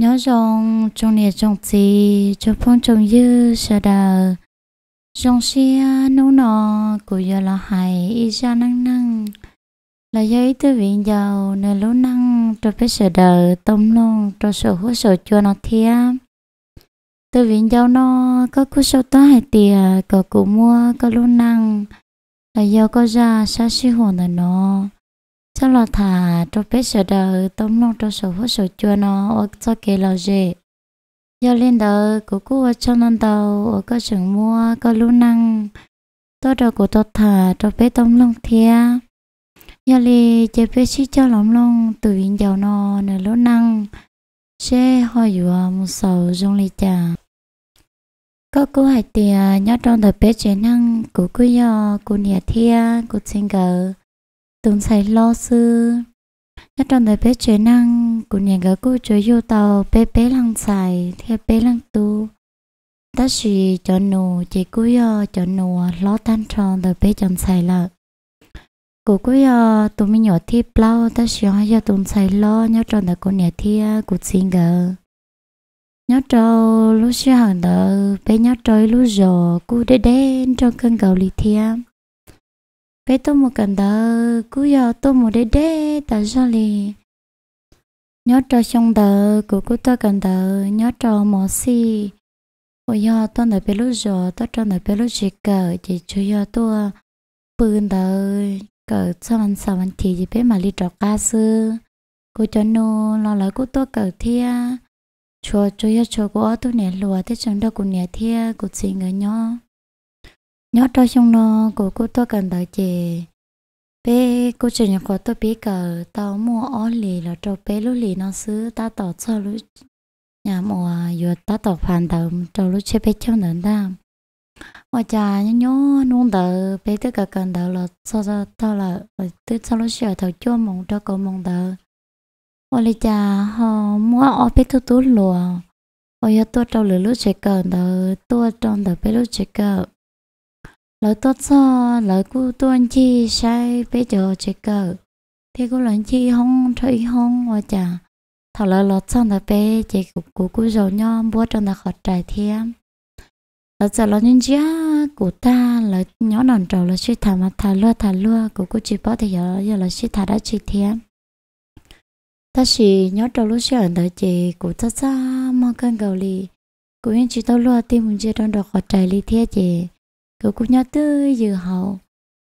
nhớ rong trong nè trong gì cho phong trong dư sa đờ rong xia nấu nọ của giờ là hài y ra năng năng là giấy tư viện giàu nơi lú năng cho biết sợ đờ tông luôn cho sợ hú sợ chua nó thia tư viện giàu nó có cú sâu to hai tìa có cụ mua có lú năng là do có ra xa xí hồn là nó cho lo thà cho bé sợ đờ tôm nong cho sổ hỗ sổ chua nó ở cho kê lo gì, do lên đời của cô ở trong năm đầu ở cơ sừng mua cơ lũ năng tôi đờ của tôi thà cho bé tôm nong thia do li chế bé chi cho lòng long từ hiện giàu nó nè lũ năng sẽ hoa dùa một sầu trong lì trà có cô hãy tiền nhớ trong thời bé chế năng của cô yo cô nhà thia cô sinh gờ tụng sai lo sư nhất trong đời bé chế năng của nhà gỡ cô chơi yêu tàu bé bé lăng xài theo bé lăng tu ta chỉ cho nụ chỉ cú yo ờ, cho nụ ờ, lo tan tròn đời bé chồng xài là cô cú yo ờ, tụi mình nhỏ thi plau ta chỉ hỏi cho tụi xài lo nhất trong đời cô nhà thi của xin gỡ nhớ trâu lúc xưa hàng đời bé nhớ trâu lúc giờ cú đế đen trong cơn gạo lì thiam bé tôi một cần đỡ cứ giờ tôi một đế đế tại sao li nhớ cho xong đỡ của cô tôi cần đỡ nhớ cho mỏ xì ôi giờ tôi nở bé lúc giờ, tôi trò nở bé lúc chỉ cờ chỉ cho giờ tôi bươn đỡ cờ cho anh sao anh thì chỉ bé mà đi trò ca sư cô cho nô lo lại cô tôi cờ thia chùa cho giờ chùa của tôi nè lùa thế chẳng đâu cũng nè thia cũng chị người nhau nhớ cho xong nó cô cô tôi cần đợi chị bé cô chỉ nhận của tôi bé cờ tao mua ó lì là cho bé lúc lì nó xứ ta tỏ cho lúc nhà mùa à, vừa ta tỏ phản động cho lúc chơi bé trong nền đam mà cha nhớ nhớ nung đỡ bé tôi cả cần đỡ là cho cho tao là ờ, tôi cho lúc sửa thầu chua mong cho cô mong đỡ mà lì cha họ mua ó bé tôi tú lùa ôi tôi trong lửa lúc chơi cờ đỡ tôi trong đỡ bé lúc chơi cờ lời tốt cho lời cu tuân chi sai bây giờ chỉ cờ thì cô lần chi không thấy không hoa chả thảo lời lọt xong là bé chỉ cục cú cú giàu nhom bố trong là khỏi trải thêm ở giờ lo nhân gia của ta là nhỏ nòn trầu là suy thả mà thả lua thả lua của cô chỉ bỏ thì giờ giờ là suy thả đã chỉ thêm ta chỉ nhỏ trầu lúc xưa ở chị của ta xa mong cơn gầu lì của anh chị tao lua tim mình chưa trong được khỏi trải lì thế chị cứ cũng nhớ tư dự hậu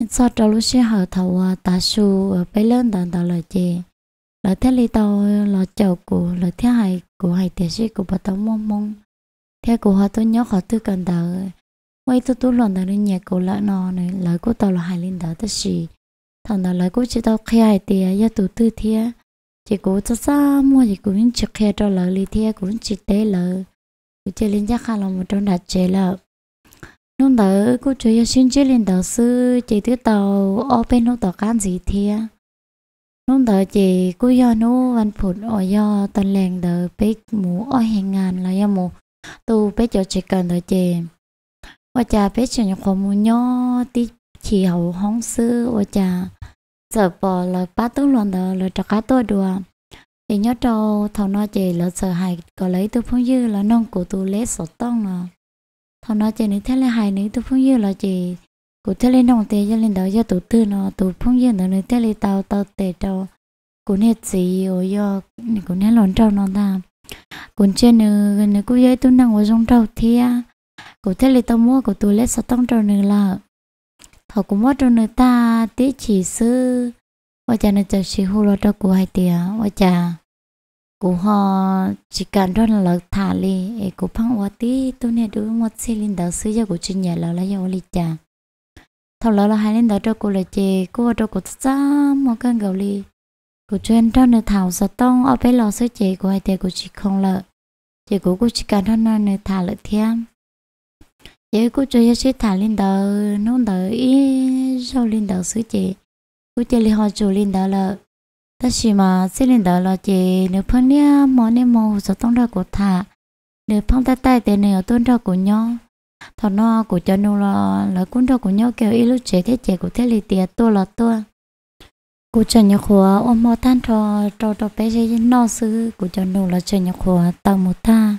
sau đó lúc xe hậu thầu à, ta su à, bên lên đàn đàn lời chè lời thế li tàu lời chầu của lời thế hại của hại thế sĩ của bà tàu mong mong thế của họ tôi nhớ họ tư cần đời quay tôi tôi lần đầu đi nhà của lại nọ này lời của tàu là hại lên đỡ tất sĩ thằng đó lời của chị tàu khi hại tiền gia tụ tư thế chị cũng cho xa mua chị vẫn chỉ khi cho lời li thế cũng chỉ tế lời chị lên chắc khá là một trong đặt chế lợi nông đỡ cô chơi xin chơi lên đầu sư chị thứ tàu ô bên nông tàu can gì thia nông đỡ chị cô do nô văn phụt ở ờ, do tân lèn đỡ bé mũ ở ờ, hàng ngàn là do mũ tu bé cho chị cần đỡ chị và cha bé chơi những khoảng mũ nhỏ tí chỉ hậu hóng sư và cha giờ bỏ là ba tứ loạn đỡ là cho cá tôi đùa thì nhớ trâu thầu nói chị là sợ hại có lấy tôi phong dư là nông của tôi lấy sổ tông rồi à họ nói chuyện nữ thế là hai nữ tôi phong dư là chị cụ thế lên đồng tiền cho lên đó cho tụ tư nó tụ phong dư nó nữ thế là tàu tàu tệ tàu cụ nè gì ở do cụ nè lòn trâu nó ta cụ trên ờ, nữa nữ cụ dây tu năng ở trong trâu à cụ thế là tàu mua cụ tôi lấy sao tông trâu nữa là họ cũng mua trâu nữa ta tí chỉ sư và cha nó chờ sĩ hồ lo cho cụ hai tiền và cha cú họ chỉ cần đó là thả li cú phăng hoa tí tôi nè đứa một xe linh đạo sư cho cú chuyên nhà là lấy dầu li trà thầu lỡ là hai linh đạo cho cô là chè cô ở trong cú xa một cân gạo li cú chuyên đó nè thảo sợ tông ở bên lò sư chè của hai tè của chị không lợ chè của cô chỉ cần đó là thả lợ thêm vậy cú chơi sẽ thả linh đạo nó đạo ý sau linh đạo sư chè cú chơi li họ chủ linh đạo lợ ta chỉ mà xin lên đó là chị nếu phân nha món nên màu số tông ra của thả nếu phong tay tay thì nếu tôn ra của nhau thọ no của cho nô là lời cuốn ra của nhau kiểu ilu trẻ thế trẻ của thế lì tiệt tua là tua của cho nhau khóa ôm mò than cho cho cho bé dây no sư của cho nô là cho nhau khóa tàu một ta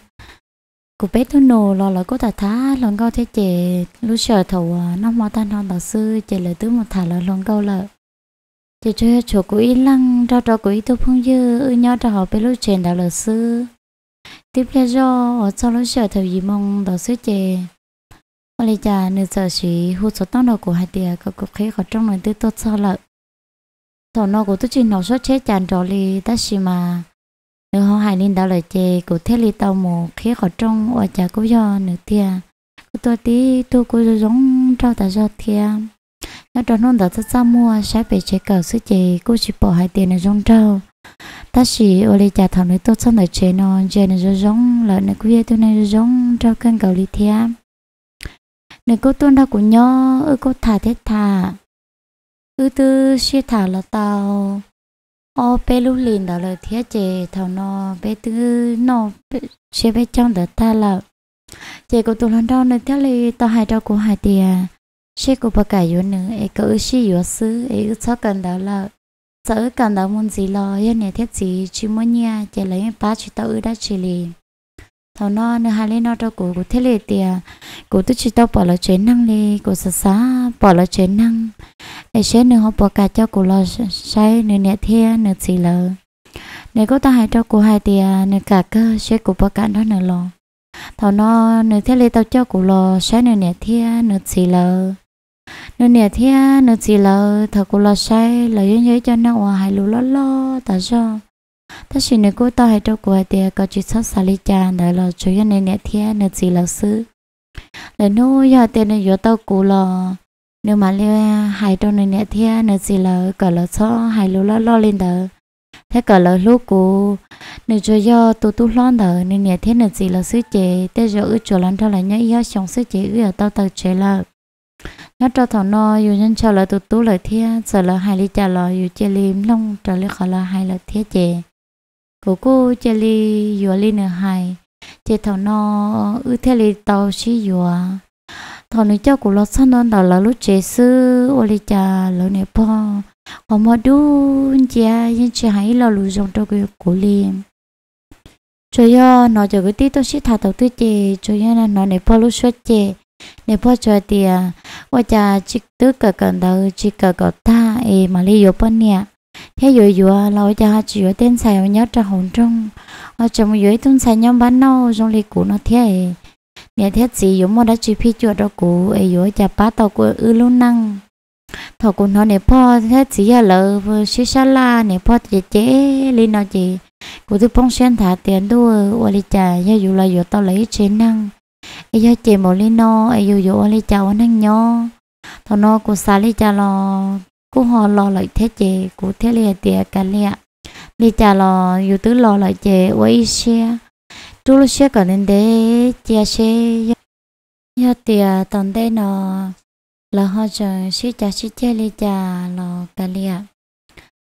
của bé thu nô là lời có thả thá lòng câu thế trẻ lúc sợ thầu à, nó mò than thon tàu sư trẻ lời tứ một thả lời lòng câu lợi thì chơi chỗ của ý lăng ra trò của ý tôi phong dư ư nhau trò họ bê lúc chèn đạo lợi sư tiếp theo do ở sau lúc chờ thời gì mong đạo sư chè ở đây cha nữ sợ sĩ hút số tóc đầu của hai tia có cục khí khó trong lần tư tốt sau lợi thọ nô của tôi chỉ nấu số chết chàn trò li ta xì mà nữ họ hai linh đạo lợi chè của thế li tàu một khí khó trong ở cha cũng do nữ tia tôi tí tôi cũng giống trao ta do thiam nó cho nó đã rất xa mua sẽ bị chế cầu sức chế cô chỉ bỏ hai tiền này trong trâu ta chỉ ở đây trả thằng này tốt xong rồi chế nó chế này rồi giống lợn này yêu tôi này giống trâu cân cầu đi theo nếu cô tuân đâu của nhó ư cô thả thế thả ư tư suy thả là tàu ô bé lúc liền đó là thế chế thảo nó bé tư nó chế bé trong đó ta là chế của tôi lần đó này theo là tao hai trâu của hai tiền chị cũng bà cái yếu nữa ấy cứ chị yếu sư ấy cho cần đó là sợ cần đó muốn gì lo yên này thiết gì chỉ muốn nhà chỉ lấy ba chỉ tao đã chỉ lì thầu nó nữa hai lên nó đâu cũng cũng thế lì tiền cũng tôi chỉ tao bỏ là chế năng lì cũng sợ xa bỏ là chế năng ấy chế nữa họ bỏ cả cho cô lo sai nữa này thế nữa gì lo, nếu có ta hai cho cô hai tiền nữa cả cơ chế cũng bỏ cả nó nữa lo thọ nó nửa thế lê tao cho cụ lò sẽ nửa nè thia nửa xì lờ nửa nè thia nửa xì lờ thọ cụ lò sẽ là nhớ nhớ cho nó hòa hài lù lo lo ta cho ta chỉ nửa cô tao cho trâu của tiề có chỉ sót xà lê cha nửa lò chủ yếu nửa nè thia nửa xì lờ xứ là nô giờ tiền nửa yếu tao cụ lò nếu mà lê hài trâu nửa nè thia nửa xì lờ cỡ lò cho hài lù lo lo lên đời thế cả là lúc cô nửa cho do tụ tụ lon thở nên nhà thế nửa gì là sứ chế thế giờ ư chỗ lăn thao là nhớ yếu trong sứ chế ư ở tao tự chế là nhớ cho thằng no dù nhân cho là tụ tụ lời thế sợ là hai lý trả lời dù chế lim long trả lời khỏi là hai lời thế chế cô cô chế li dù li nửa hai chế thằng no ư thế ly tao xí dù thằng nửa cho cô lo săn non đó là lúc chế sư ô ly trà lời nửa phong họ mà đun chia nhưng chỉ hãy lo lụi dòng cho cái cổ liền cho yo nó cho cái tí tôi sẽ thả tàu tư chè cho yo là nó này bao suốt xuất chè này bao cho thì qua à, cha chỉ tứ cả cần đâu chỉ cả có ta e mà lấy vô bên nè thế yo vừa lâu cha chỉ yo tên xài nhớ trong hồn trong ở trong yo tung xài nhóm bán nâu trong lịch cũ nó thế nè thế gì yo mà đã chỉ phi chuột đó cũ e vừa cha bắt tàu của ư luôn năng thọ cũng nó nè po hết chỉ là lỡ xí xa la nè po chế chế lên nó chỉ cụ tôi phong sen thả tiền đua ô li trà ya dù là dù tao lấy chế năng ai ya chế một lên nó ai dù dù ô li trà ô năng nhó thọ nó cụ xả li trà lo cụ họ lo lại thế chế cụ thế liền tiền cả li ạ li trà lo dù tứ lo lại chế ô ý xe chú lúc xe còn nên để chia xe ya tiền tận đây nó là họ chờ sĩ cha sĩ chê li cha là cà lia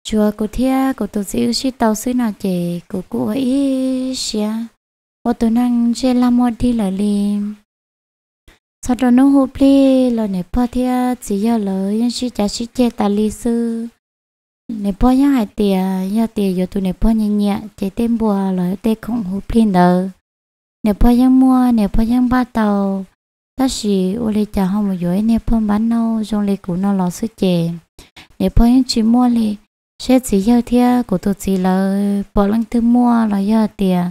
chùa cô thia cô tu sĩ sĩ tàu sĩ nào chè cụ cụ ấy xia ô tô năng chê la mò đi là li sau đó nó hụp li là nè po thia chỉ giờ lỡ yên sĩ cha sĩ chê ta li sư nè po nhá hai tia nhá tia giờ tu nè po nhẹ nhẹ chê tên bùa là tê không hụp li nữa nè po nhá mua nè po nhá ba tàu ta chỉ ô lê chả không một dưới nè phong bán nâu trong lê cũ nó lò sư chè nè phong những chỉ mua lê sẽ chỉ giao thia của tụi chỉ là bỏ lăng tư mua là giao tiền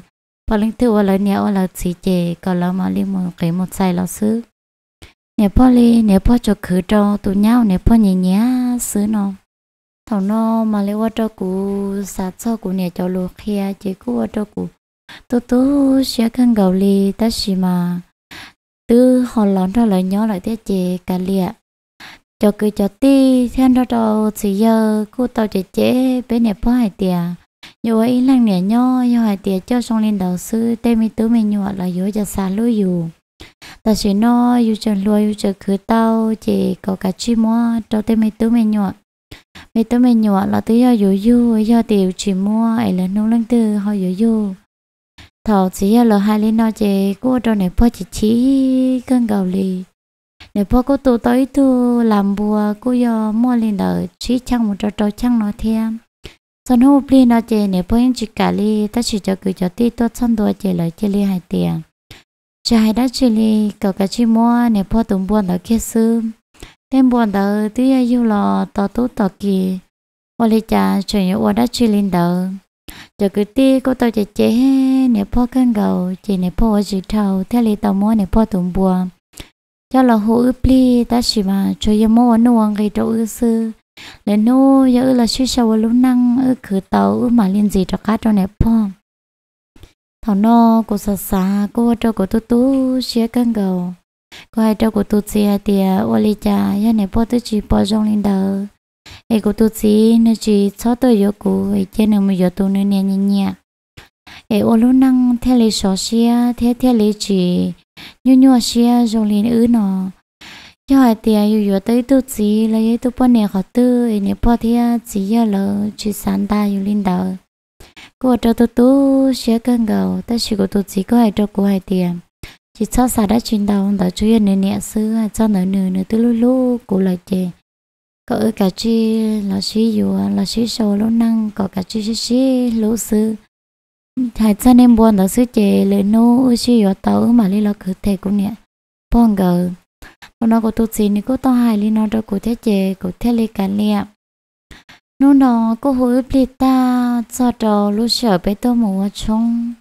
bỏ lăng tư ô lê nè ô là chỉ chè còn là mà lê một cái một sai lò sư nè phong lê nè phong cho khử trâu tụi nhau nè phong nhẹ nhẹ sứ nó thằng nó mà lê ô trâu cũ sạt sau cũ nè cho luộc kia chỉ cũ ô trâu cũ tụi tụi sẽ khăn gạo lê ta chỉ mà tư họ lón ra lại nhỏ lại tiết chế cả lìa cho cứ cho ti theo đó đâu chỉ giờ cô tao chế chế bên nhà bố hai tiề nhiều ấy lăng nè nho nhiều hải tiề cho xong lên đầu sư tê mi tứ mi nhọ là yếu cho xa lối dù ta chỉ no dù chân lúa dù chân khứ tao chỉ có cả chi mua cho tê mi tứ mi nhọ mi tứ mi nhọ là tới giờ yếu yếu giờ tiêu chỉ mua ấy là nông lăng tư họ yếu yếu thầu chỉ là hai lên nó chỉ cô đôi này po chỉ chỉ cân gạo lì này po cô tụ tới tu làm bùa cô giờ mua lên đỡ chỉ chăng một trò trò chăng nó thêm sau hôm pli nó chỉ này po những chỉ cả lì ta chỉ cho cứ cho tí tốt son đồ chỉ lời chỉ lì hai tiền chỉ hai đó chỉ lì cậu cả chỉ mua này po tụng buồn đó kia sư thêm buồn đó tí yêu lo tò tú tò kì Ô lì cha chuyện yêu đó chỉ lên đầu giờ cái ti cô tao chạy chế nè po cân gầu chỉ nè po ở dưới thầu theo lý tàu mua nè po tụng bùa cho là hồ ướp pli ta chỉ mà cho yếm mua nuông gây trâu ư sư lên nu giờ là suy sâu lúc năng ư khử tàu ư mà liên gì cho cá cho nè po thảo no cô sợ xa cô cho cô tu tu xía cân gầu cô hay cho cô tu xia tiề ô li cha yếm nè po tới chỉ po trong linh đời ai cô tu sĩ nó chỉ cho tôi yo cô ai chơi nó mới yo tu nó nhẹ nhẹ nhẹ ai ô lúc năng theo lấy sổ xe theo theo lấy chỉ nhu nhu xe rồi liền ứ nó cho hai tiền yo yo tới tu sĩ là yo tu bọn này họ tư ai này bọn thì chỉ yo là chỉ sáng ta yo linh đầu cô cho tu tu xe cân gầu ta chỉ cô tu sĩ có hai cho cô hai tiền chỉ cho xả đã chuyển đầu đã chú ý nè nè xưa cho nửa nửa nửa tư lu lu, cô lại chơi có cả chi là chi dù à, là chi sầu lâu năng có cả chi chi chi lâu sư hai chân em buồn đó sư chế lời nô chi dù tàu mà li lo cứ thể cũng nè bọn gờ nó có tu sĩ này có to hai li nó đâu có thế chế có thế li cả nè nó nó có hối ta cho trò lúc sợ bé tô mua chung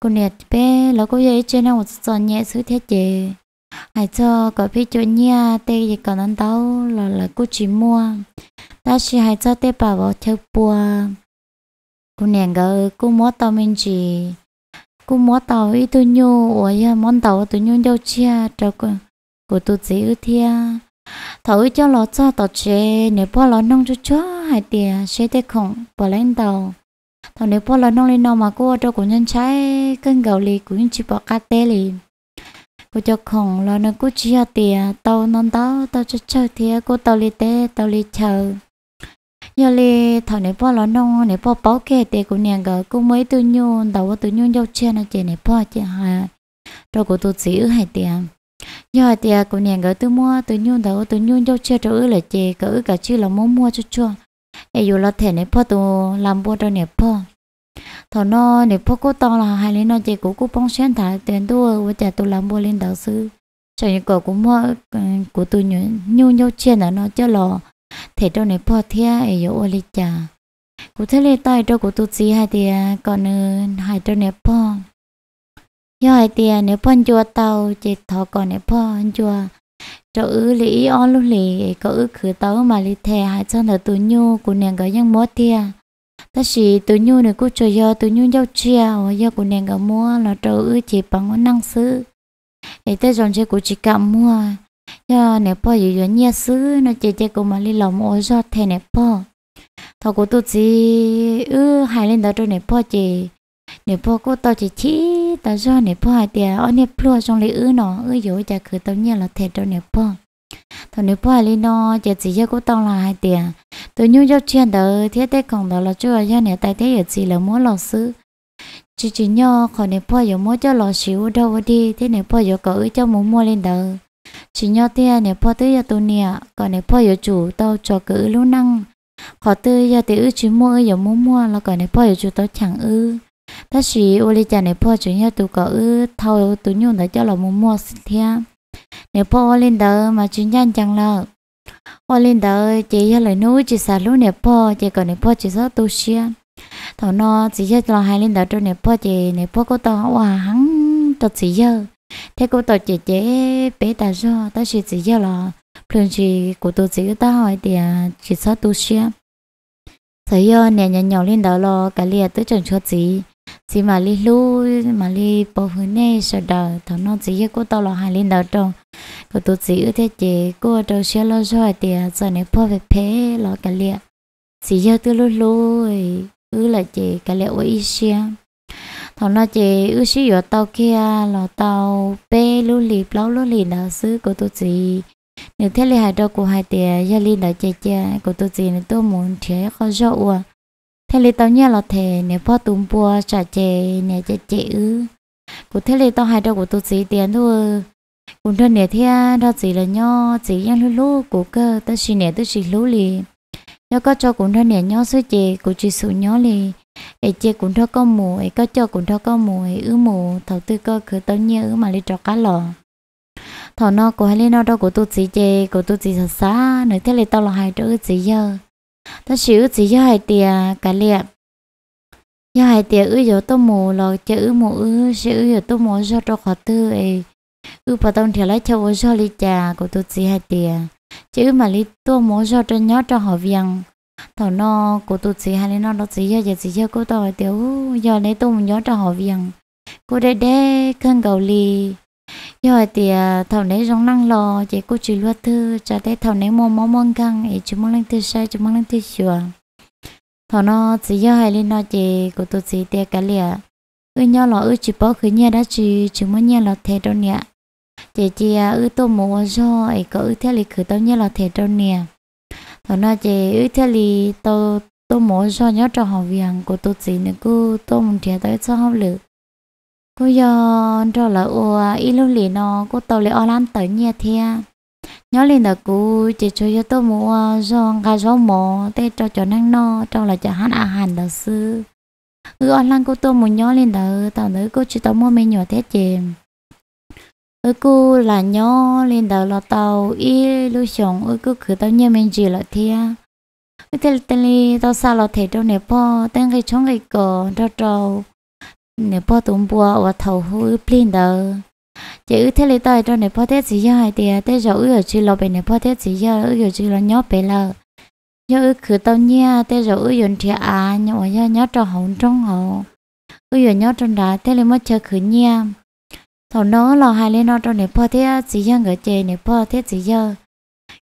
cô nè bé là cô dễ chơi nào một trò nhẹ sư thế chế hay cho có biết chỗ nhà tê gì còn ăn đâu là là cô chỉ mua ta chỉ hay cho tê bà vào theo bùa cô nàng gỡ cô mua tao mình chỉ cô mua tao ít tôi nhô ôi à món tàu tôi nhô đâu chia cho cô cô tôi chỉ ư thia thấu cho lọ cho tao chế nếu bỏ lọ nông cho chó hay tiền sẽ tê khổng bỏ lên tàu thằng nếu bỏ lọ nông lên nông mà cô cho cô nhân trái cân gạo lì cũng chỉ bỏ cá tê liền cô cho khổng lo nó cứ chia tiền tàu non tàu tàu cho chơi thì cô tàu li tê tàu li chờ giờ li thằng này bỏ lo nông này bỏ bảo kê tê cô nè gờ cô mới tự nhung tàu tự nhung dâu chia nó chơi này bỏ chơi ha rồi cô tôi chỉ ư hai tiền giờ thì cô nè gờ tự mua tự nhung tàu tự nhung dâu chia rồi ư là chơi cỡ cả chi là muốn mua cho chua ai dù là thẻ này bỏ tôi làm bữa đâu này bỏ thọ nó nếu bố cô to là hai lên nó chỉ cũ cũ bông xuyên thả tiền đua với trả tôi làm bố lên đạo sư cho những cậu cũng mua ờ, của tôi nhớ nhu nhau chia là nó cho lò thể đâu này bố thia ấy yếu ô trả chả cụ thế lì tay đâu của tôi gì hai tiền còn ờ, hai đâu này bố do hai tiền nếu bố chùa tàu chỉ thọ còn nếu bố chùa cho ư lý on lúc lì có ư khử tàu mà lì thè hai chân thở tôi nhu của nàng có những mốt thia ta chỉ tôi nhu này cũng cho do tôi nhu giao chia hoặc do của nàng cả mua là trâu ư chỉ bằng nó năng sứ để tới dòng chơi của chị cả mua do nẹp po dự dự nhia sứ nó chỉ chơi của mà đi lòng ô do thề nẹp po thọ của tôi chỉ ư hai lên đó trâu nè po chỉ nè po cô tao chỉ chỉ tao do nẹp po hai tiền ở nẹp po trong li ư nó ư dỗ chả cứ tao nhia là thề trâu nẹp po thọ nếu bữa lên nó giờ chỉ cho cô tông là hai tiền tôi nhung cho chuyện đó thiết thế còn đó là chưa cho nè tại thế giờ chỉ là muốn lò sư chỉ chỉ nhau còn nếu bữa giờ muốn cho lò xíu đâu đi thế nếu bữa giờ cỡ cho muốn mua lên đó chỉ nhau thế nếu bữa tới giờ tôi nè còn nếu bữa giờ chủ tao cho cỡ lúc năng họ tư giờ thì ư chỉ mua giờ muốn mua là còn nếu bữa giờ chủ tao chẳng ư ta chỉ ô lê chả nếu bữa chủ nhau tôi cỡ ư thâu tôi nhung để cho lò muốn mua xin theo nếu po lên đỡ mà chuyên nhân chẳng lợ ô lên đỡ chỉ cho lời núi chỉ xả lũ nếu po chỉ còn nếu po chỉ rất tu xia thọ nó chỉ cho lo hai lên đỡ cho nếu po chỉ nếu po có to hòa hắn cho chỉ giờ thế cô tao chỉ chế bé ta cho ta chỉ chỉ giờ là phương chỉ của tôi chỉ ta hỏi thì à, chỉ rất tu xia thấy giờ à, nè nhỏ nhỏ lên đó lo cái liệt tới chẳng cho gì chỉ mà li lu mà li bỏ hứa nè sợ đời thằng nó chỉ có tao lo hai lên đầu trong cô tôi chỉ ư thế chị cô đầu xe lo rồi tiền giờ này bỏ về phê lo cả liệt chỉ giờ tôi lu lu ư là chị cả liệt ôi xe thằng nó chị ư xí ở tao kia là tao bê lu lì lâu lu lì là xứ cô tôi chỉ nếu thế là hai đầu của hai tiền gia linh đã chơi chơi cô tôi chỉ nên tôi muốn thế khó rõ thế lì tao nhớ là thề nếu bỏ tùm bùa trả chè nè chè chè ư cụ thế lì tao hai đâu của tôi chỉ tiền thôi cũng thân nè thế đó chỉ là nho chỉ nhân lú lú cụ cơ tao chỉ nè tao chỉ lú lì nhớ có cho cũng thân nè nho sữa chè cụ chỉ sụ nhó lì ấy chè cũng thân có mù ấy có cho cũng thân có mù ấy ứ mù thầu tư cơ cứ tao nhớ ứ mà lì trọ cá lò thọ nó của hai lì nó đâu của tôi chỉ chè của tôi chỉ sợ xa nữa thế lì tao là hai đứa chỉ giờ ta xíu chỉ cho hai tia cả liền, cho hai tia ư dấu tô mù lò chữ ư mù ư sẽ ư dấu tô mù do trò khó tư ấy ư bà tông thiệt lấy cho bố do lý trà của tôi chỉ hai tia chữ mà lý tô mù cho cho nhớ cho họ viang thảo no của tôi chỉ hai nó nó chỉ cho chỉ cho cô tao tia ư giờ lấy tô mù nhớ cho họ viang cô đê đê khăn cầu lì rồi thì à, thầu nấy giống năng lò chỉ cô chỉ luật thư cho thấy thầu nấy mua món món căng ấy chúng món năng thư sai chúng món năng thư sửa thầu nó chỉ do hai lên nó chỉ của tôi chỉ tiếc cái lìa ư nhau lò ư chỉ bỏ khứ nhà đã chỉ chúng món nhà lò thế đâu nè chỉ chỉ à, ư tôi mua do ấy có ư theo lịch khứ tao nhà lò thế đâu nè thầu nó chỉ ư theo lịch tao tôi mua do nhớ trò học việc của tôi chỉ nên cứ tôi muốn thiệt tới cho học lực cô giờ rồi là ua ít lúc liền nó cô tàu lại online tới nhà thia nhớ liền là cô chỉ cho cho tôi mua do gà gió mò để cho cho năng no cho là cho hắn à hàn đó sư ừ lan cô tôi muốn nhớ liền là tao nữa cô chỉ tao mua mấy nhỏ thế chị ừ cô là nhớ liền là là tàu ít lúc sống ừ cô cứ tao nhớ mình gì là thia cái tên tên li tao sao là thể đâu nẹp po tên cái chống cái cổ trâu trâu nếu bỏ tụng bùa và thầu hư plin đó chỉ thế lấy tay cho nếu bỏ thế gì hay thì thế giờ ư ở chỉ lo bên nếu bỏ thế gì giờ ư ở chỉ lo nhớ bên lờ, nhớ ư cứ tao nha thế giờ ư dùng thì à nhưng mà nhớ cho hỏng trong hậu ư ở nhớ trong đá thế lấy mất chơi cứ nha thầu nó lo hai lên nó cho nếu bỏ thế gì giờ người chơi nếu bỏ thế gì giờ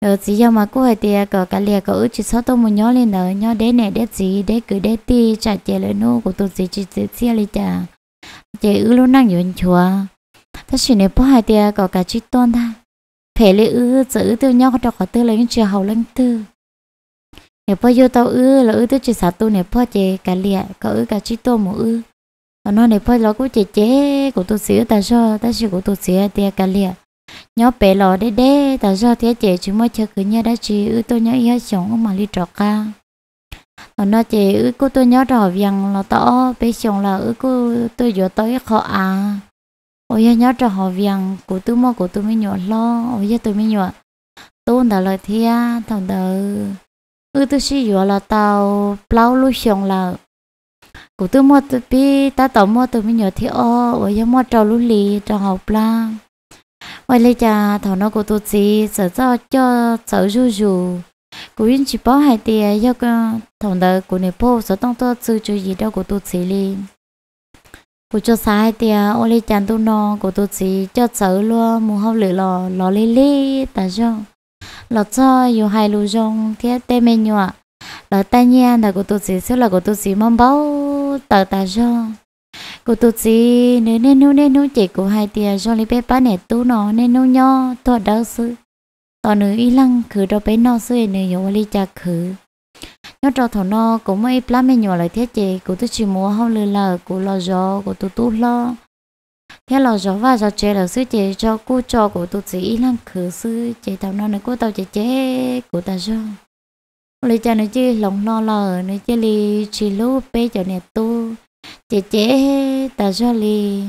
ờ chỉ do mà cô hay tiệt à, có cái liệt có ước chỉ sau tôi muốn nhớ lên nữa nhớ đến này đến gì đến cứ đến ti trả tiền lên nô của tôi gì chỉ chỉ chia lên trả chỉ ước luôn năng yên chùa ta chỉ nếu bố hay tiệt à, có cái chỉ tôn ta phải lấy chữ giữ tiêu nhau đâu có tư lấy chưa hầu lên tư nếu bố vô tao ước là ước tiêu chỉ sao tôi nếu bố chỉ cái liệt có ước cái chỉ tôn một ước nó nếu bố lo cũng chỉ chế của tôi xíu ta cho ta chỉ của tôi xíu tiệt à, cái liệt nhớ bé lò đê đê tại sao thế chị chúng mới chơi cứ nhớ đã chị ư tôi nhớ ý sống mà đi trọ ca còn ờ, nó chị ư cô tôi nhớ rõ rằng là tỏ bé sống là ư cô tôi vừa tới khó à ôi nhớ rõ họ rằng của tôi mơ của tôi mới nhỏ lo ôi tôi mới nhỏ tôi đã lời thi à thằng đời ư tôi sử dụng là tàu plau lu sống là của tôi mơ tôi bi ta tàu mơ tôi mới nhớ thi ô ôi giờ mơ trâu lú lì trâu học la vậy lấy cha thằng nó của tôi chỉ sợ cho cho sợ rú rú cô yên chỉ bỏ hai tiền cho con thằng đó của nè bố sợ tông tôi chữ chữ gì đâu của tôi liền cô cho sai tiền ô lấy cha tôi nó của tôi chỉ cho sợ luôn mua hao lửa lò lò lê lê ta cho lò cho dù hai lù rong thế tê mê nhọa lò ta nha là của tôi chỉ sẽ là của tôi chỉ mong bao tờ ta cho cô tu chi nếu nên nu nên nu chỉ của hai tia cho lấy bé ba nè tu nó nên nu nho thọ đỡ sư tao nữ y lăng khử đâu bé nó sư nữ yếu ly cha khử nhớ trò thọ nó cũng mấy plan mẹ nhỏ lại thiết chế của tôi chỉ mua hao lừa là của lo gió của tôi tú lo thế lo gió và gió chế là sư chế cho cô cho của tôi chỉ y lăng khử sư chế tao nó này cô tao chế chế của ta cho lấy cha nữa chứ lòng lo lờ nữa chứ li chỉ lúc bé cho nè tu chế chế ta cho li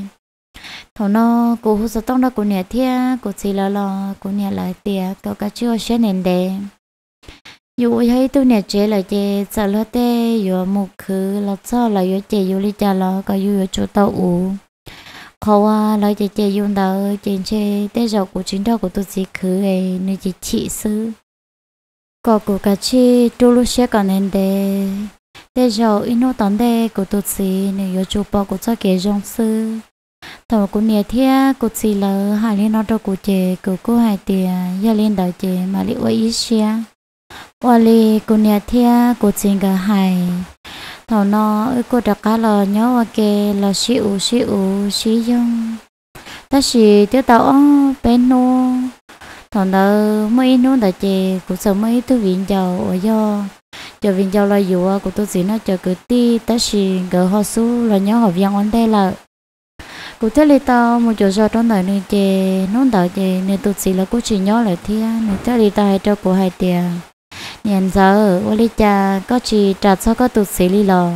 thằng nó cô hú sao tông đó cô nhà thia cô chỉ là lo cô nhà lại tiệt cậu cá chưa xé nền đề dù thấy tôi nhà chế là chế sợ lo tê dù một khứ là sao là dù chế dù li cha lo có dù chỗ tàu u khó à lo chế chế dùng đó chế chế tê giờ của chính đó của tôi chỉ khứ ấy nên chỉ chị sư có cô cá chi tôi lúc xé còn nền đề để giờ ino tón đây của tụt sĩ nếu yêu chụp bao của cho kẻ giống sư thầu của nhà thia của sĩ lỡ hà liên nó đâu của chị của cô hai tiền gia liên đợi chị mà liệu quay ít xia và li của nhà thia của chị cả hải thầu nó ơi cô đặc cá lò nhớ và kề là xíu xíu xí dòng ta xì tiêu tàu bên nô thầu đó mấy nô đợi chị của sợ mấy thứ viện giàu ở do cho viên giao lo dụ của tôi gì nó cho cứ ti ta xì gỡ họ su là nhớ họ viên quan đây là cụ thế li tao một chỗ sao trong đời nơi chè nón đời chè nên tôi gì là cụ chỉ nhớ lại thia nơi thế li tao hay cho cụ hai tiền nhận giờ ô li cha có chỉ trả sao có tôi gì li lò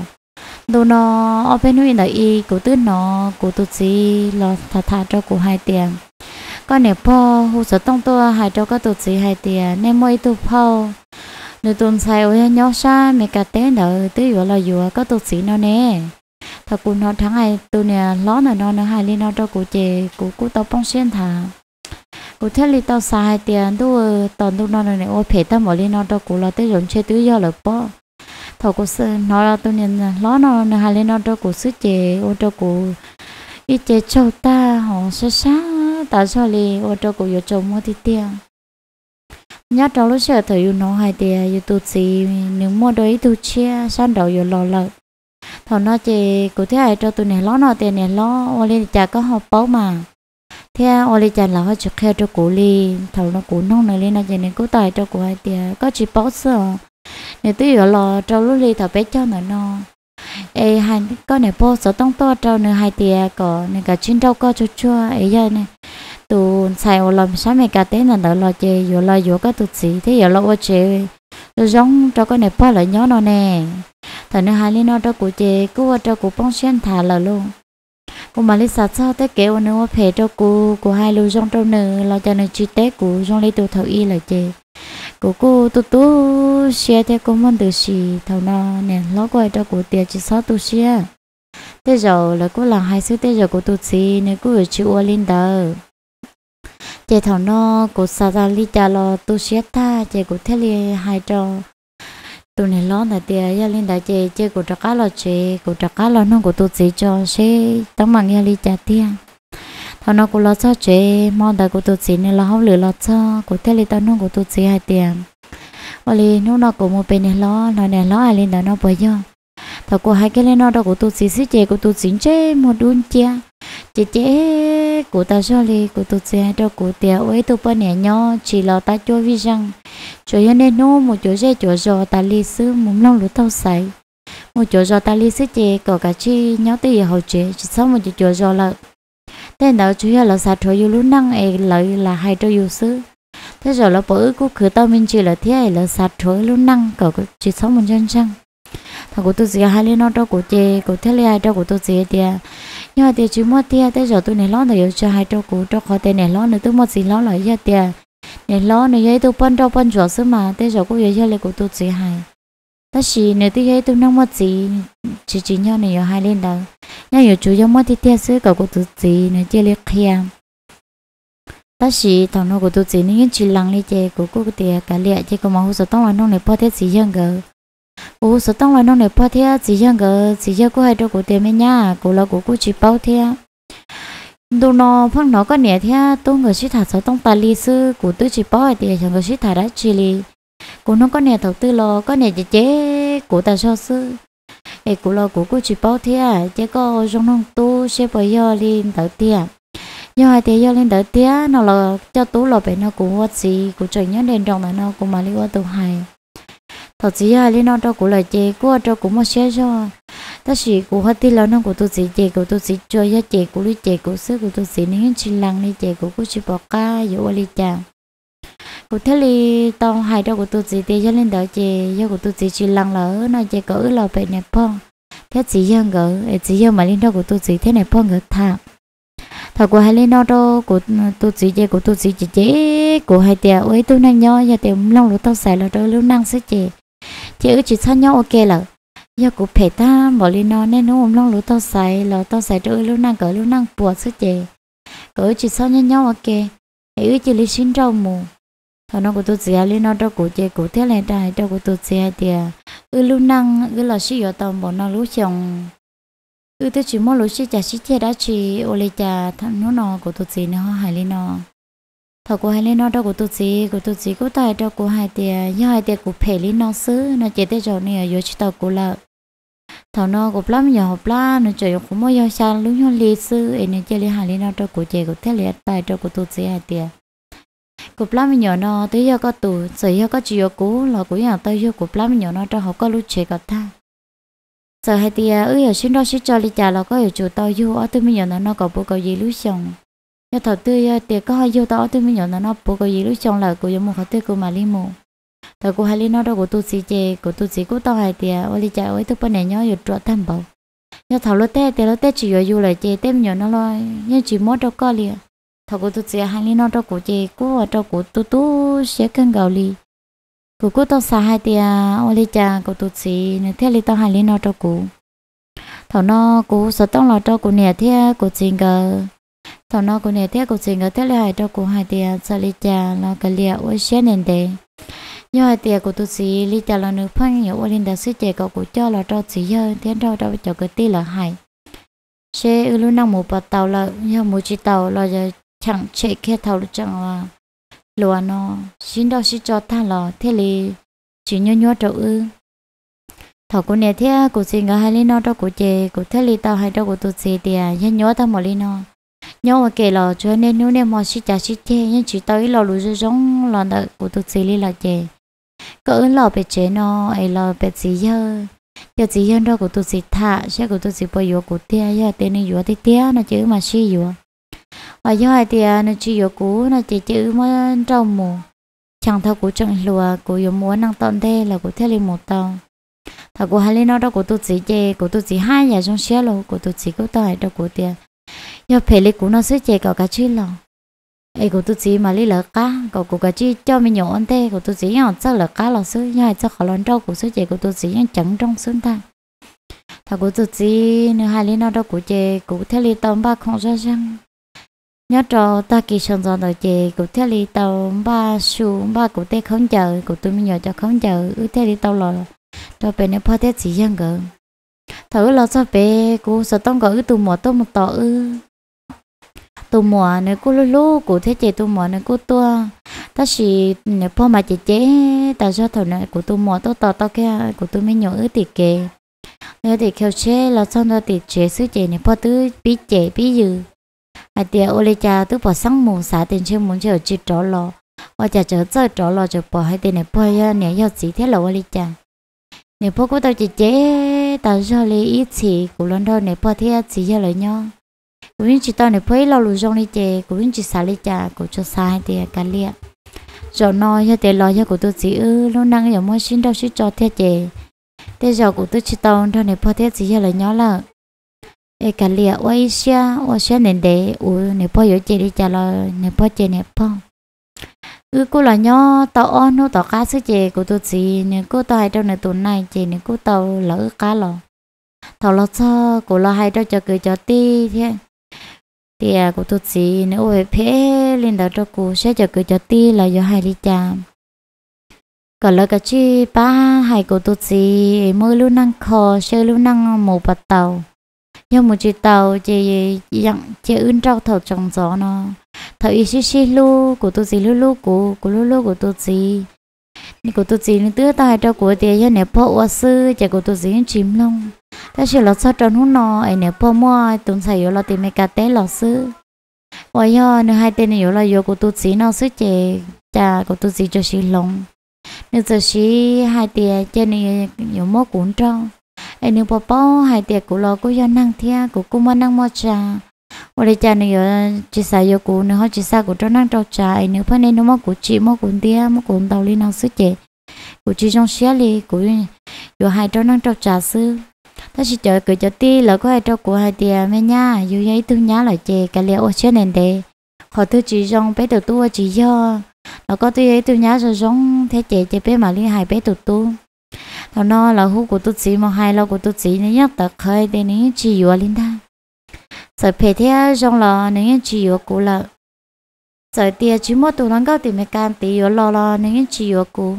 đồ nó ở bên nơi đại y cụ tứ nó cụ tôi gì lò thà thà cho cụ hai tiền con nè po hồ sơ tông tôi hai cho có tôi gì hai tiền nên mỗi tôi po nếu tuần sau ấy nhớ xa mẹ cả té nợ tới vừa là vừa có tục sĩ nó nè thật cụ nó thắng ai tôi nè ló nè nó nó hai lên nó cho cụ chè cụ cụ tao bông xuyên thả cụ thế li tao sai tiền tu tòn tu nó này ôi phải tao mở lên nó cho cụ là tới rộn chơi tứ do là bỏ thật cụ nó là tôi nè ló nó nè hai lên nó cho cụ sứ chè ô cho cụ ít chơi châu ta họ sẽ sáng tại sao li ô cho cụ vô chồng mua thì tiền nhớ trong lúc xưa thời yêu nó hai tia à, yêu tụt gì nếu mua đôi tụt chia sang đầu yêu lo lợ thằng nó chỉ cụ thế này cho tụi này lo nó tiền này lo ô lên chả có học báo mà thế à, ô lên chả là hơi chụp khe cho cụ li thằng nó cụ nông này lên nó chỉ nên cụ tài cho cụ hai tia à, có chỉ báo sơ nếu tôi yêu lo trong lúc li thằng bé cho nó nó ấy hai có này bố sợ tông to trong nữa hai tia có nên cả chuyên đâu có cho chua ấy giờ này tu sai ô làm sao mày cả thế là đỡ lo chê vô lo vô cái tụt gì thế giờ lo ô chê giống cho cái này bao lại nhớ nó nè thằng nó hai lý nó cho cụ chê cứ ở cho cụ bông xuyên thả là luôn cụ mà lấy sạch sao thế kêu nó phê cho cụ cụ hai lưu giống trong nửa lo cho nó chi tế cụ giống lấy tu thầu y là chê cụ cụ tu tu xe thế cụ muốn từ gì thầu nó nè lo quay cho cụ tiền chỉ sao tu xe thế giờ là cụ làm hai sự thế giờ cụ tu gì nên cụ ở chịu ở lên đời chế thằng nó cố xa ra li cha lo tu siết ta chế cố thế li hai trâu tu này lo là tiền gia linh đại chế chế cố trắc cá lo chế cố trắc cá lo nó của tu sĩ cho chế tấm bằng gia li cha tiền thằng nó cố lo cho chế mong đại cố tu sĩ này lo hậu lửa lo cho cố thế li tao nó cố tu sĩ hai tiền vậy li nó nó cố một bên này lo nó này lo ai linh đại nó bây giờ thằng cố hai cái lên nó đó cố tu sĩ sĩ chế cố tu sĩ chế một đôn chia chế chế thế của ta cho li của tụt xe cho của tiền ấy tụt bên nhẹ nhau chỉ lo ta cho vi rằng cho yên nên nô một chỗ dễ chỗ giò ta li sư muốn long lúa tao sấy một chỗ giò ta li sư chè có cả chi nhau tì hậu chè chỉ sau một chỗ chỗ giò là thế nào chú hiểu là sao chỗ yêu lúa năng ấy lợi là hai chỗ yêu sư thế rồi là bữa cũng cứ tao mình chỉ là thế ấy là sao chỗ lũ năng có chỉ sau một chân chân thằng của tôi gì hai lên nó cho của chè của thế hai cho của tôi gì tiền nhưng mà tiền chú mua tiền tới giờ tôi này lo nữa cho hai trâu cũ trâu khó tiền này lo nữa tôi mua gì lo lại giờ tiền này lo nữa giờ tôi bận trâu bận chỗ xứ mà tới giờ cũng giờ giờ lại của tôi chỉ hai ta chỉ nếu tôi giờ tôi nông mua gì chỉ chỉ nhau này giờ hai lên đâu, nhưng giờ chú giờ mua thì tiền xứ cậu của tôi gì nữa chơi liệt kia ta chỉ thằng nó của tôi chỉ nên chỉ lăng lên chơi của cô tiền cả lẽ chỉ có mà hú sợ tao anh nông này bao thế gì dân gờ ô sợ tông là nông nghiệp phát thế chỉ riêng cái chỉ riêng cái hai đâu cô tiền mấy nhá cô là cô cô chỉ bao thế đồ nó phân nó có nẻ thế tôi người suy thả số tông tài li sư cô tôi chỉ bao thì chẳng người suy thả đã chỉ li cô nó có nẻ thầu tư lo có nẻ chế chế cô ta so sư ấy cô là cô cô chỉ bao thế chế có trong nông tu sẽ bây giờ lên đầu tiên do hai thì do lên đầu tía nó là cho tú là bé nó cũng vật gì cũng trời nhớ đèn rồng là nó cũng mà liên quan tụ hai thật chỉ là liên nó cũng là chị của cho cũng mà xe cho ta chỉ của hết đi lớn nó của tôi chỉ chị của tôi chỉ chơi ra chị của lý chị của xứ của tôi chỉ những chỉ lăng đi chị của cô chỉ bỏ ca dụ lý chàng cụ thế thì tao hai đâu của tôi chỉ thì cho nên đỡ chị do của tôi chỉ chỉ lăng lỡ nó chị cỡ là về nhà phong thế chỉ dân gỡ chỉ dân mà liên đâu của tôi chỉ thế này phong gỡ thả thật của hai liên đó của tôi chỉ chị của tôi chỉ chị chế của hai tiều ấy tôi năng nho giờ tiệm long lúa tao xài là tôi lúa năng sức chị chị ư chỉ sao nhau ok là giờ cũng phải ta bỏ lên nó nên nó ôm long lú tao xài là tao xài đôi lúc năng cỡ lúc năng buồn sức chị cỡ chỉ sao nhau nhau ok ư chỉ lấy xin rau mù thằng nó của tôi chỉ lên nó đâu của chị của thế này đây đâu của tôi chỉ thì ư lúc năng ư là sĩ ở tàu bỏ nó lúc chồng ư tôi chỉ muốn lúc sĩ chả sĩ chị đã chỉ ô lê chả thằng nó nó của tôi chỉ nó hại lên nó thọ của hai lên nó đâu của tôi chỉ của tôi chỉ của tại đâu của hai tiền do hai tiền của phê lý nó xứ nó chỉ tới chỗ này ở chỉ tàu của lợ thọ nó của lắm nhỏ học la nó chơi của mỗi giờ sang lúc nhau lý xứ ấy nên chơi lý hai lên nó đâu của chơi của thế lý tại đâu của tôi chỉ hai tiền của lắm nhỏ nó tới giờ có tù tới giờ có chiều cố là của nhà tới giờ của lắm nhỏ nó cho học có lúc chơi có tha giờ hai tiền ư giờ xin đó xin cho lý trả là có ở chủ tàu du ở tôi mới nhỏ nó có bố có gì lúc xong cho thầu tư ờ, tiệc có hai vô tao tôi mới là nó bố có gì lúc trong là của giống một khẩu tư của mà li mù của hai li nó đó của ờ, tôi xí chè của tôi xí của tao hai tiệc ô li chạy ô tôi bên này nhớ được trọ tham bảo nhớ thầu lót té tiệc lót té chỉ ở du lại chè tem nhận nó lo nhớ chỉ mót đâu có liền thầu của tôi xí hai li nó đó của chè của đó của tôi tôi sẽ cân gạo ờ, li của cô tao hai tiệc ô li chạy của tôi xí nên thế li tao hai li nó đó của thầu nó của sợ tao lo cho của nè thế của chính cơ thằng nó cũng nè thế cũng chỉ ở thế là hai đâu cũng hai tiền xài li cha là cái liệt ôi xe nền đề nhưng hai tiền của tôi chỉ li cha là nữ phong nhiều ôi linh đã suy chế cậu của cho là cho chỉ hơn thế đâu đâu cho cái tí là hai xe ư luôn năng một bát tàu là như một chiếc tàu là giờ chẳng chạy khe tàu chẳng là lúa nó xin đâu xin cho ta là thế là chỉ nhớ nhớ trâu ư thảo cô nè thế cô xin ở hai linh nó đâu của chị cô thế li tàu hai đâu của tôi chỉ tiền nhớ nhớ thằng một linh nó nhưng mà kể là cho nên nếu nếu mà xí trả xí thế nhưng chỉ tới là lũ rơi giống là đợi của tôi xí lý là chè có ứng là bị chế nó ấy là bị gì giờ giờ gì hơn đó của tôi xí thả sẽ của tôi xí bao nhiêu của tia giờ tên này vừa thì tia nó chữ mà xí vừa và do hai tia nó chỉ vừa cũ nó chỉ chữ mới trong mù chẳng thao của trận lùa của vừa muốn năng tận thế là của thế liền một tàu thà của hai nó đó của tôi xí chè của tôi xí hai nhà trong xe luôn của tôi xí có tài đó của tia nhờ phải lấy cú nó sẽ chạy cậu cá chi lò ai cậu tôi chỉ mà lấy lợn cá cậu cậu cá chi cho mình nhổ ăn thế cậu tôi chỉ nhổ chắc lợn cá lò sứ nhai chắc khó lon rau cậu sứ chạy cậu tôi chỉ nhổ trắng trong sương ta thà cậu tôi chỉ nếu hai lấy nó đâu cậu chê, cậu theo lấy tàu ba không ra răng nhớ trò ta kỳ sơn giòn rồi chê, cậu theo lấy tàu ba su ba cậu tê không chờ cậu tôi mình nhờ cho không chờ ư theo lấy tàu lò cho bên nó phát thế chỉ dân gần thở lo sao về, cô sợ tông có ư tù mò tông một tỏ ư tù mò nếu cô lú lú cô thế chị tù mò này cô tua ta chỉ nếu ừ, po mà chị chế ta cho thầu này của tù mò tao tỏ tao kia của tôi mới nhớ ư thì kề nếu thì kêu chế lo xong rồi thì chế sứ chị nếu po tứ bí chế bí dư à tiề ô lê cha tứ bỏ sáng mù xả tiền chơi muốn chơi chị trỏ lo và chả chở chơi trỏ lo chở bỏ hai tiền này po nha nếu yêu gì thế là ô lê cha nếu po cô tao chị chế ta tao cho lấy ít chỉ của lần đầu này bỏ thế chỉ cho lấy nhau cũng như chỉ tao này phải lâu lù trong đi chơi, cũng như chỉ xả lấy trà cũng cho sai thì cả liệt rồi nói cho tiền lo cho của tôi chỉ ư lúc năng giờ mua xin đâu xin cho thế chơi. thế giờ của tôi chỉ tao đâu này bỏ thế chỉ cho lấy nhau là ê cả liệt ôi xia ôi xia nền đế ôi này bỏ yếu chè đi trà lo này bỏ chơi này bỏ cứ cô là nho tàu on nó tàu cá sứ chè của tôi chị nên cô tàu hay trong này tuần này chị nên cô tàu lỡ cá lò tàu lò cho cô là hay trong cho cười cho ti thế thì à của tôi chị nè ôi phê lên đó cho cô sẽ cho cười cho ti là do hai đi chạm còn là cái chi ba hai của tôi chị mới luôn năng khó sẽ luôn năng một bát tàu nhưng mà chị tàu chị dặn chị ưn trâu thầu trong gió nó thầu ý xí xí lu của tôi gì lu lu của của lu lu của tôi gì nhưng của tôi gì nên tứ tai trâu của tiền cho nè po oa sư chả của tôi gì nên chìm lông ta sẽ là sao tròn hút nó ấy nẹp po mua tụng xài yếu là tìm mấy cá té lọ sư vậy ho nửa hai tên này yếu là yếu của tôi gì nó sư chè chả của tôi gì cho xí lông nên giờ xí hai tiền cho nên yếu mốt cuốn trong ai nếu bỏ bỏ hai tiệc của lo của do năng thia của cô mà năng mò trà ở đây cha này giờ chỉ xài cô, của nó chỉ xài của cho năng trâu trà ai nếu phải nên nó mua của chị mua của tia mua của tàu đi năng sứ chị của chị trong xe li của giờ hai cho năng trâu trà sư ta chỉ chờ cười cho ti là có hai trâu của hai tia mẹ nha dù giấy tương nhá là chị cái liệu ở trên nền đề họ thứ chị trong bé tụt tu chị do nó có tôi ấy tôi nhá rồi giống thế chị chị bé mà liên hai bé tụt tu thằng nó là hú của tôi chỉ mà hai lâu của tôi chỉ nên nhắc tới khơi để nên chỉ vừa linh ta sợ phê theo trong là nên chỉ vừa cũ là sợ tia chỉ mất tụi nó cao thì mới can tí vừa lo lo nên chỉ vừa cũ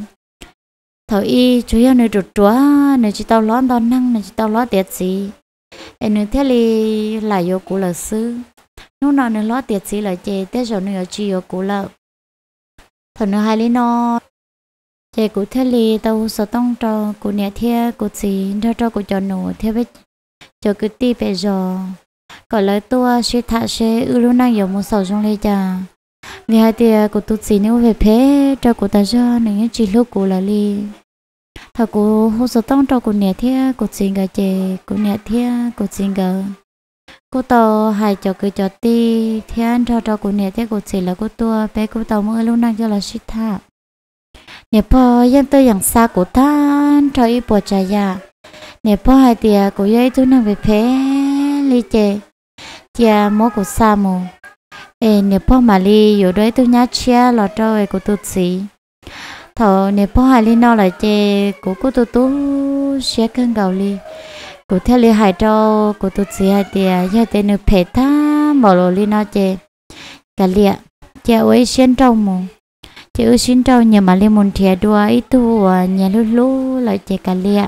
thầu y chú yêu nơi rụt chúa nơi chỉ tao lót đòn năng nơi chỉ tao lót tiệt gì em nơi thế li lại vô cũ là sư lúc nào nơi lót tiệt gì là chê thế rồi nơi ở chỉ vừa cũ là thằng nơi hai lý nó chị cụ thế li tàu sờ tông trò cụ nhà thia cụ chỉ ra trò cụ cho nổ thia với cho cứ ti về giờ có lời tua suy thạ sẽ ư lúc năng giống một sầu trong lê già. vì hai tia cụ tu chỉ nếu về phế cho cụ ta cho nên chỉ lúc cụ là li thà cụ hô sờ tông trò cụ nhà thia cụ chỉ gà chị cụ nhà thia cụ chỉ gà cô tàu hai cho cứ cho ti thiên cho cho cụ nhà thia cụ chỉ là cô tua bé cô tàu mơ luôn năng cho là suy thạ nè po yên tôi yang sa của ta cho ý bỏ cha ya nè po hai tia của ấy tôi năng về phê li chê tia mô của sa mù ê nè po mà li yếu đấy tôi nhá chia lọ trâu về của tôi xí thọ nè po hai li no lại chê của của tôi tú xe cân gầu li của theo li hai trâu của tôi xí hai tia hai tia nửa phê ta mỏ lô li no chê cả liệt chê ấy xuyên trong mù chị ư xin trâu nhà mà lên môn thìa đua ít thu nhà lú lú lại chị cả lia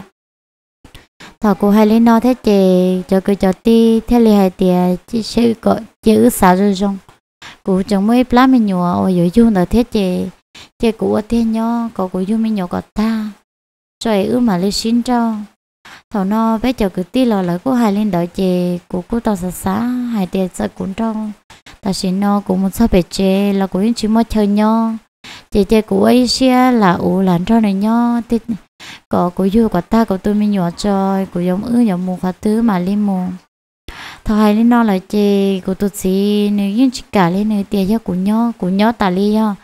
thọ cô hay lên nó thế chị cho cứ cho ti thế li hai tiề chị sư có chữ ư xả rồi xong cụ chẳng mấy plám mình nhùa ở dưới chung là thế chị chị cụ ở thiên nhó có cụ chung mình nhỏ có ta rồi ư mà lên xin trâu thầu nó bé chờ cứ tí lò lại cô hai lên đợi chè cụ cụ tao xả xả hai tiền sẽ cuốn trong ta xin nó cũng muốn sao bé chè là cũng chỉ mất chơi nhau chị chị của ấy xia là u lặn cho này nhó thì có của dù của ta của tôi mình nhỏ chơi của giống ư giống mù khóa thứ mà lên mù thôi hay lên nó là chị của tôi chỉ nếu như chỉ cả lên nếu tiền cho của nhó của nhó ta li nhó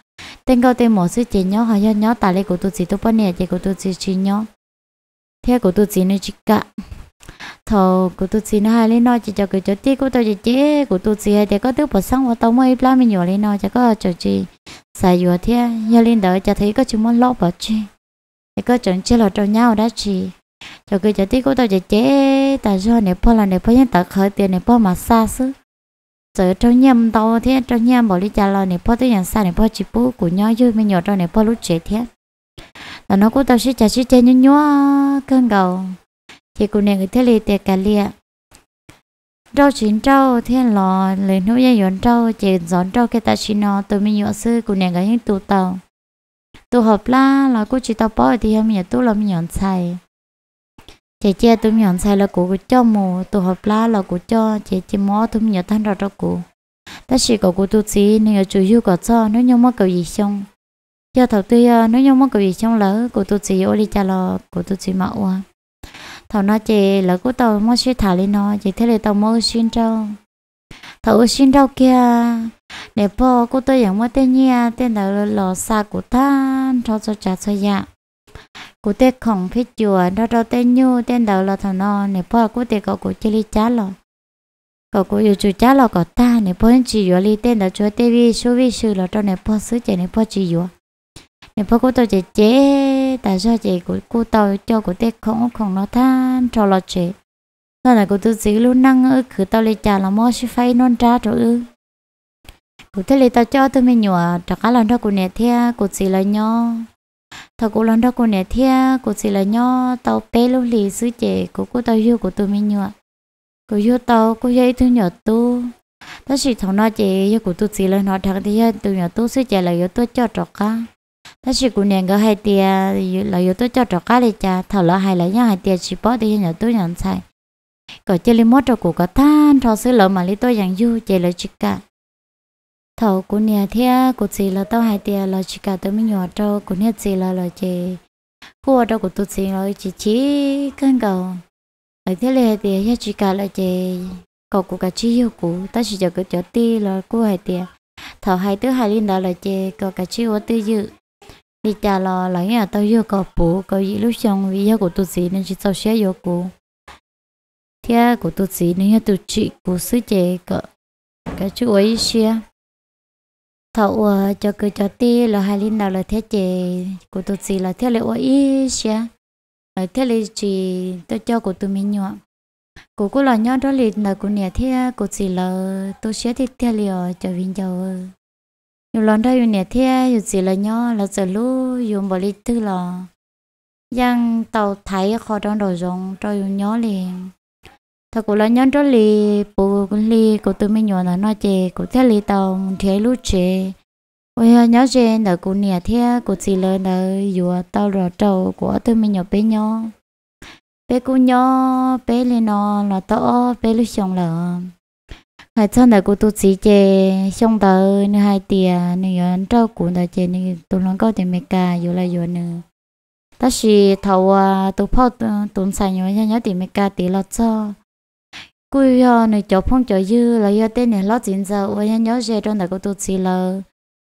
tên câu tên mỏ sư chị nhó hay nhó ta li của tôi chỉ tôi bao nhiêu chị của tôi chỉ chỉ nhó theo của tôi chỉ nếu chỉ cả thọ của tôi xin hai lên nói chỉ cho cái chỗ tí của tôi chỉ chế của tôi xin hai thì có tức bỏ xong và tao mới la mình nhỏ lên nói cho có chỗ chi xài vừa thế giờ lên đợi cho thấy có chúng muốn lót bỏ chi thì có chẳng chơi lọt trong nhau đã chi cho cái chỗ tí của tôi chỉ chế tại do này po là này po nhân tạo khởi tiền này po mà xa xứ giờ trong nhầm tao thế trong nhầm bỏ đi trả lời này po tới nhà xa này po chỉ bố của nhau chứ mình nhỏ trong này po lúc trẻ thế là nó cũng tao sẽ trả sẽ chơi nhớ nhớ cơn cầu chị cô nàng người thế li tiệt cả liệt rau chín rau thiên lò lấy nấu dây dọn rau chị dọn rau cái ta chỉ nó tôi mới nhớ sư cô nàng gái những tụ tàu tụ hợp la là cô chỉ tao bỏ thì em nhớ tụ làm nhọn xài chị chia tôi nhọn xài là cụ cho mù tụ hợp la là cụ cho chị chỉ tôi tụi nhớ thanh rau cho cụ ta chỉ có cụ tu chỉ nên ở chủ yếu có cho nó nhau mất cầu gì xong giờ thầu tư ờ, nó nhau mất cầu gì xong lỡ cụ tu chỉ ô li cha lò cụ tu chỉ mạo thầu nó chị lỡ của tàu mua suy thả lên nó chị thế là tàu mua xuyên trâu thầu xuyên trâu kia để po cô tôi giống mua tên nhia tên là lò xa của ta cho cho trả cho dạ cô tê không phía chùa đó đâu tên nhu tên đầu là thằng nó nè po cô tê cậu cô chơi đi chá lò cậu cô yêu chú chá lò cậu ta nè po chỉ yêu đi tên đầu chúa tê vi số vi sư là cho nè po sứ chạy nè po chỉ yêu nè po cô tôi chạy chết thế tại sao chị của cô tàu cho của tết không không nó than cho lo chị sau này cô tôi giữ luôn năng ư cứ tao lấy trà là mua sẽ phải non trà rồi ư cô thế lấy tao cho tôi mới nhủa trả cá lần đó cô nè thea cô chỉ là nho thằng cô lần đó cô nè thea cô chỉ là nho tao bé luôn lì xứ chị của cô tao yêu của tôi mới nhủa cô yêu tao cô dây tôi nhỏ tu đó chỉ thằng nó chị yêu của tôi chỉ là nó thằng thì tôi nhỏ tu xứ chị là yêu tôi cho trả cá ta chỉ cũng nhận cái hai tia là yếu tố cho trọ cá đi cha thảo là hai là nhau hai tia chỉ bỏ đi nhà tôi nhận sai có chơi lên cho cụ có than thọ xứ lỡ mà lý tôi rằng du chơi là chỉ cả thảo cũng nhà thea cụ chỉ là tao hai tia là chỉ cả tôi mới nhỏ cho cũng nhà chỉ là là chơi khu đó của tôi chỉ là chỉ chỉ cân cầu ở thế này thì nhà chỉ cả là chơi cậu cụ cả chi yêu cụ ta chỉ cho cái chỗ ti là cô hai tia thảo hai thứ hai linh đó là chơi cậu cả chi ô tư dự đi trả lo lấy nhà tao vô cọ bố có gì lúc xong vì gia của tôi gì nên chỉ tao xé vô cô thế à, của tôi gì nên nhà tôi chị của sư chị cọ cái chú ấy xe thầu ờ, cho cứ cho ti là hai linh nào là thế chị của tôi gì là thế lệ ấy xe ở ờ, thế lệ chị tôi cho của tôi mình nhọ cô cô là nhỏ đó liền là cô nè thế cô à, chỉ là tôi xé thì thế lệ cho viên giàu อยู่ร้อนได้อยู่เนี่ยเที่ยอยู่สิละย่อเราจะรู้อยู่บริตื้อหรอยังเต่าไทยคอดอนดอยงจอยอยู่ย่อเลยถ้ากูละย่อจอลีปูกูลีกูตัวไม่ย่อนะน้อเจกูเที่ยลีเต่าเที่ยรู้เจ我要鸟姐，那姑娘天，姑子了那有到了周，我都没鸟被鸟，被姑鸟被了呢，那到被了上了。hai chân là cô tu sĩ chè xong tờ nữa hai tia nữa ăn trâu cuốn tờ chè nữa tu lăng cao thì mẹ cả dù là dù nữa ta chỉ thầu tu phao tu sai nhớ nhớ nhớ thì mẹ cả thì lo cho cú yo nữa chỗ phong chỗ dư là yo tên này lo chín giờ ôi nhớ về trong là cô tu sĩ lờ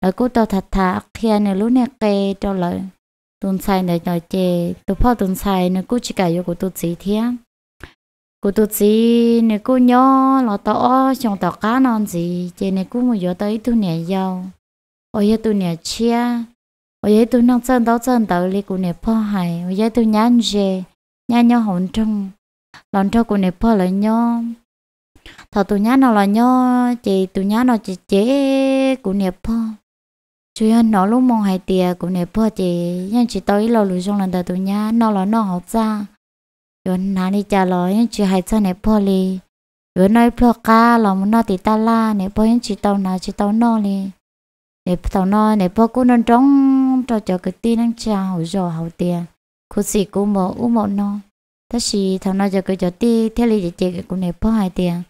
là cô tao thật thà khi nữa lúc này kê cho lời tu sai nữa nhớ chè tu phao tu sai nữa cú chỉ cả yo cô tu sĩ thiam cô tu sĩ nè cô nhớ lọ tỏ trong tàu cá non gì chị nè cô mua gió tới tu nè giàu ôi giờ tu nè chia ôi giờ tu nông chân tàu chân tàu li cô nè po hài ôi giờ tu nhăn gì nhăn nhó hồn trung lòng cho cô nè po là nhớ, thọ tu nhá nó là nhớ chị tu nhá nó chị chế cô nè po chuyện nó lúc mong hai tia cô nè po chị nhưng chị tới lâu lùi trong lần đầu tu nhá nó là nó học ra yo na ni cha lo yin chi hai cha ne po li yo noi plo ka lo mo no ti ta la ne po yin chi tao na chi tao no tao no ne po ku non trong cho cho cái tin năng cha hậu jo hậu tiền khu sĩ cũ mộ u mộ no ta sĩ thằng nó cho cái ti theo lý để chơi cũng này hai tiền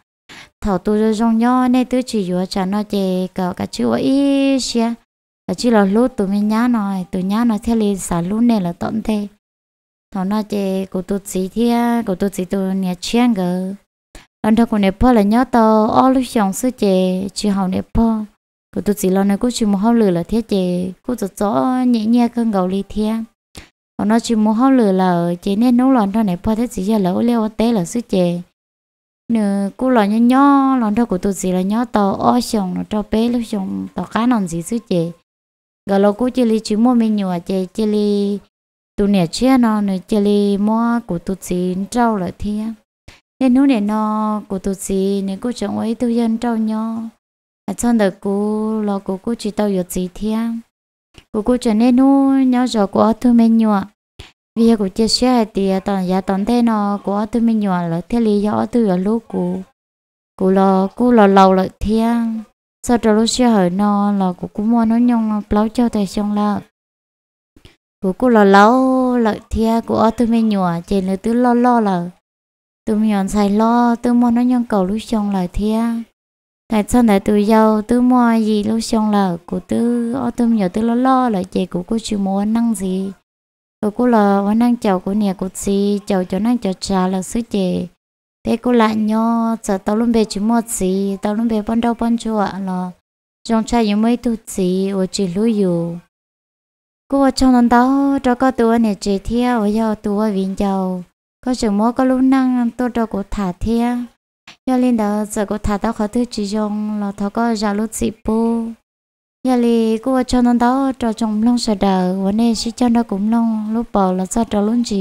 thảo tu cho rong nho nên tứ chỉ vừa cha nó chơi cả cả chữ ấy xia là lú tụi mình nhá nói tụi nhá nói theo lý xả lú này là tận thế nó nói chê cô tu sĩ thia cô tu sĩ tu nhà chiang gờ lần đầu cô nè po là nhớ tao ô lúc xong sư chê chị hậu nè po cô tu sĩ lần này cô chỉ một hậu lử là thiết chê cô tự rõ nhẹ nhẹ cơn gầu ly thia còn nó chỉ một hậu lử là chê nên nấu lần thằng nè po thế chỉ giờ lẩu leo té là sư chê nè cô là nhớ nhớ lần thằng của tu sĩ là nhớ tao ô xong nó cho bé lúc xong tao cá nòng gì sư chê gờ lâu cô chỉ li chỉ mua mình nhựa chê chỉ li tụ nè chia nó nè chia li mua của tụ chỉ trâu lại thi á nên nú nè nó của tụ chỉ nè cô chồng ấy tụ dân trâu nhau à chọn được cô lo cô cô chỉ tao yếu gì thi á cô cô chồng nên nú nhau giờ của tụ mình nhọ vì cô chia sẻ thì toàn giá toàn thế nó của tụ mình nhọ là thế li do tụ ở lúc cô cô lo cô lo lâu lại thi á sau đó lúc xưa hỏi nó là cô cũng mua nó nhung lâu cho tài xong là của cô lo lâu lợi thia của ở tôi mới nhùa chỉ là tôi lo lo là tôi nhọn xài lo tôi mua nó nhon cầu lúc xong lợi thia ngày sao lại tôi giàu tôi mua gì lúc xong là của tôi ở tôi nhờ tôi lo lo là chị của cô chưa mua năng gì của cô là ở năng chầu của nhà của chị chầu cho năng chầu trà là sứ chị thế cô lại nhó giờ tao luôn về chú một gì tao luôn về ban đâu ban chùa là trong trai những mấy tu gì ở chỉ lưu dù cô trong lần đầu cho có tua này chỉ theo yêu tua viên giàu có sự mua có lúc năng tôi cho cô thả theo yêu lên đó giờ cô thả tao khó thứ chỉ dùng là thọ có giàu lúc gì bu yêu lì cô trong lần đầu cho chồng long sợ đời vấn đề chỉ cho nó cũng long lúc bỏ là sao cho luôn chỉ